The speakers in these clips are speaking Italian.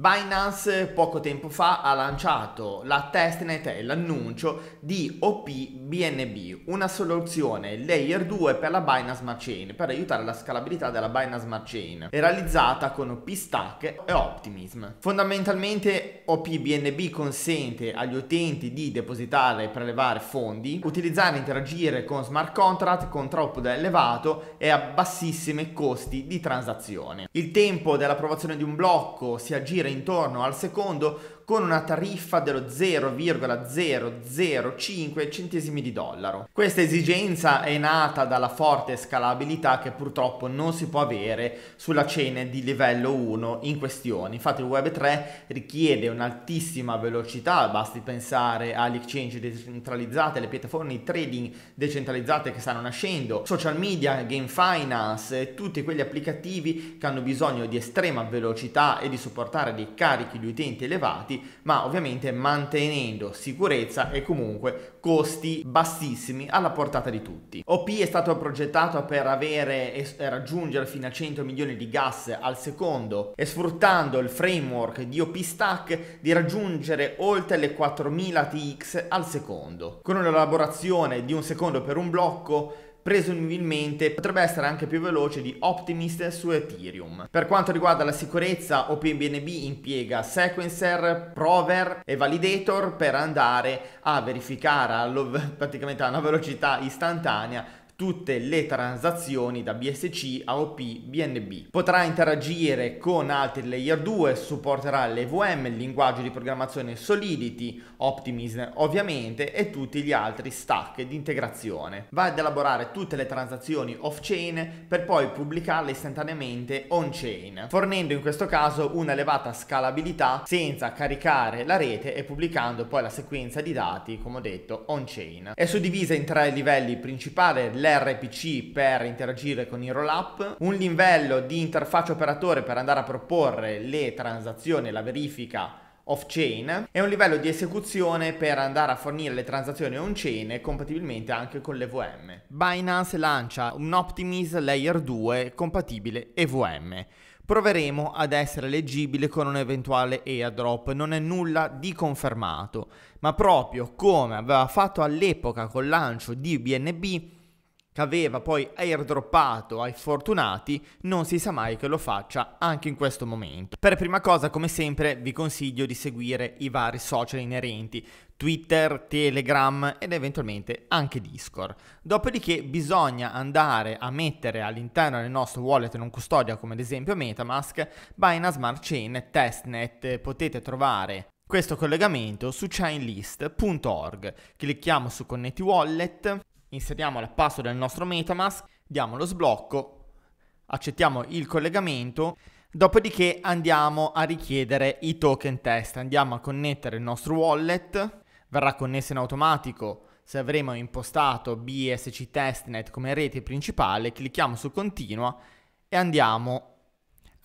Binance poco tempo fa ha lanciato la testnet e l'annuncio di OPBNB, una soluzione layer 2 per la Binance Smart Chain, per aiutare la scalabilità della Binance Smart Chain, è realizzata con P-Stack e Optimism. Fondamentalmente OPBNB consente agli utenti di depositare e prelevare fondi, utilizzare e interagire con smart contract con troppo da elevato e a bassissimi costi di transazione. Il tempo dell'approvazione di un blocco si aggira intorno al secondo con una tariffa dello 0,005 centesimi di dollaro. Questa esigenza è nata dalla forte scalabilità che purtroppo non si può avere sulla cene di livello 1 in questione. Infatti il Web3 richiede un'altissima velocità, basti pensare agli exchange decentralizzati, alle piattaforme di trading decentralizzate che stanno nascendo, social media, game finance, tutti quegli applicativi che hanno bisogno di estrema velocità e di supportare dei carichi di utenti elevati ma ovviamente mantenendo sicurezza e comunque costi bassissimi alla portata di tutti. OP è stato progettato per avere e eh, raggiungere fino a 100 milioni di gas al secondo e sfruttando il framework di OP Stack di raggiungere oltre le 4000 TX al secondo. Con un'elaborazione di un secondo per un blocco presumibilmente potrebbe essere anche più veloce di Optimist su Ethereum. Per quanto riguarda la sicurezza, OpenBNB impiega sequencer, prover e validator per andare a verificare praticamente a una velocità istantanea tutte le transazioni da BSC a OP BNB. Potrà interagire con altri layer 2, supporterà l'EVM, il linguaggio di programmazione Solidity, Optimism ovviamente e tutti gli altri stack di integrazione. Va ad elaborare tutte le transazioni off-chain per poi pubblicarle istantaneamente on-chain, fornendo in questo caso un'elevata scalabilità senza caricare la rete e pubblicando poi la sequenza di dati, come ho detto, on-chain. È suddivisa in tre livelli principali, l'RPC per interagire con i roll-up, un livello di interfaccia operatore per andare a proporre le transazioni, la verifica off-chain e un livello di esecuzione per andare a fornire le transazioni on-chain compatibilmente anche con l'EVM. Binance lancia un Optimise Layer 2 compatibile EVM. Proveremo ad essere leggibile con un eventuale airdrop, non è nulla di confermato, ma proprio come aveva fatto all'epoca col lancio di BNB che aveva poi airdroppato ai fortunati, non si sa mai che lo faccia anche in questo momento. Per prima cosa, come sempre, vi consiglio di seguire i vari social inerenti, Twitter, Telegram ed eventualmente anche Discord. Dopodiché bisogna andare a mettere all'interno del nostro wallet non custodia come ad esempio Metamask, Binance Smart Chain, e Testnet, potete trovare questo collegamento su chainlist.org. Clicchiamo su Connetti Wallet inseriamo la password del nostro Metamask, diamo lo sblocco, accettiamo il collegamento, dopodiché andiamo a richiedere i token test, andiamo a connettere il nostro wallet, verrà connesso in automatico se avremo impostato BSC testnet come rete principale, clicchiamo su continua e andiamo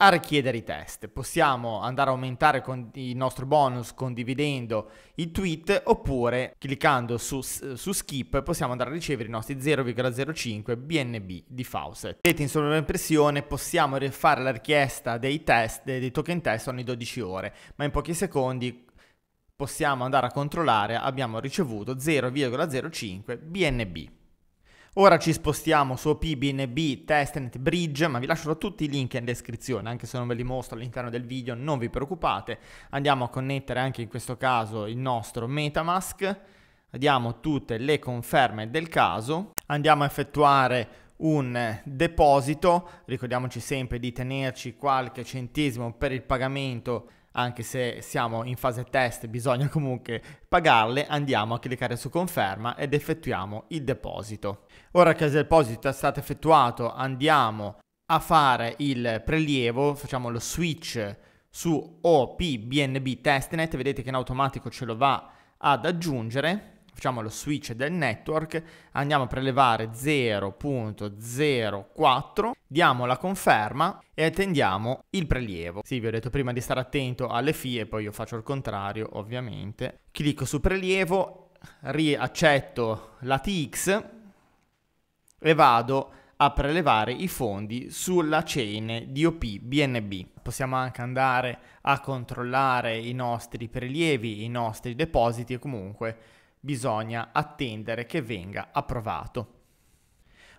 a richiedere i test. Possiamo andare a aumentare con il nostro bonus condividendo i tweet oppure cliccando su, su skip possiamo andare a ricevere i nostri 0,05 BNB di Faucet. Vedete in sovraimpressione possiamo rifare la richiesta dei test, dei token test ogni 12 ore, ma in pochi secondi possiamo andare a controllare abbiamo ricevuto 0,05 BNB. Ora ci spostiamo su PBNB Testnet, Bridge, ma vi lascerò tutti i link in descrizione, anche se non ve li mostro all'interno del video, non vi preoccupate. Andiamo a connettere anche in questo caso il nostro Metamask, diamo tutte le conferme del caso, andiamo a effettuare un deposito, ricordiamoci sempre di tenerci qualche centesimo per il pagamento anche se siamo in fase test bisogna comunque pagarle, andiamo a cliccare su conferma ed effettuiamo il deposito. Ora che il deposito è stato effettuato andiamo a fare il prelievo, facciamo lo switch su OPBNB testnet, vedete che in automatico ce lo va ad aggiungere facciamo lo switch del network, andiamo a prelevare 0.04, diamo la conferma e attendiamo il prelievo. Sì, vi ho detto prima di stare attento alle fie, poi io faccio il contrario ovviamente. Clicco su prelievo, riaccetto la TX e vado a prelevare i fondi sulla chain DOP BNB. Possiamo anche andare a controllare i nostri prelievi, i nostri depositi e comunque Bisogna attendere che venga approvato.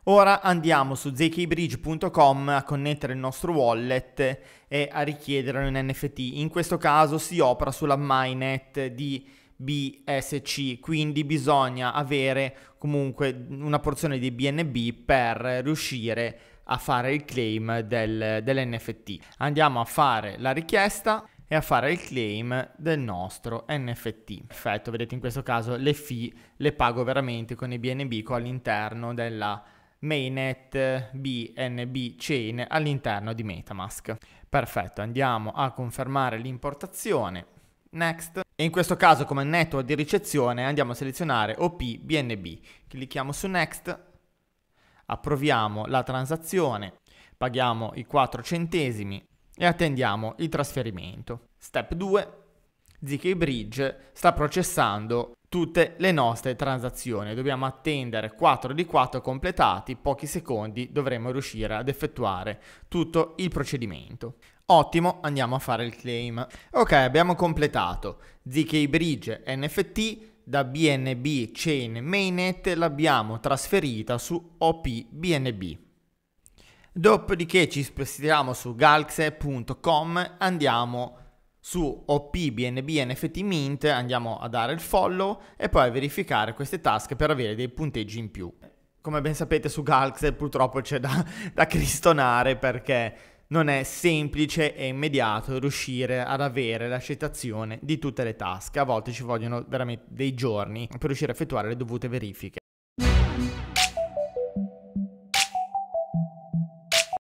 Ora andiamo su zkbridge.com a connettere il nostro wallet e a richiedere un NFT. In questo caso si opera sulla mainnet di BSC, quindi bisogna avere comunque una porzione di BNB per riuscire a fare il claim del, dell'NFT. Andiamo a fare la richiesta e a fare il claim del nostro NFT. Perfetto, vedete in questo caso le fee le pago veramente con i BNB all'interno della mainnet BNB chain all'interno di Metamask. Perfetto, andiamo a confermare l'importazione. Next. E in questo caso come network di ricezione andiamo a selezionare OP BNB. Clicchiamo su Next, approviamo la transazione, paghiamo i 4 centesimi e attendiamo il trasferimento. Step 2. ZK Bridge sta processando tutte le nostre transazioni. Dobbiamo attendere 4 di 4 completati, pochi secondi dovremo riuscire ad effettuare tutto il procedimento. Ottimo, andiamo a fare il claim. Ok, abbiamo completato ZK Bridge NFT da BNB Chain Mainnet l'abbiamo trasferita su OP BNB. Dopodiché ci spostiamo su galaxy.com, andiamo su OPBNB NFT Mint, andiamo a dare il follow e poi a verificare queste task per avere dei punteggi in più. Come ben sapete su Galaxy purtroppo c'è da, da cristonare perché non è semplice e immediato riuscire ad avere l'accettazione di tutte le tasche, a volte ci vogliono veramente dei giorni per riuscire a effettuare le dovute verifiche.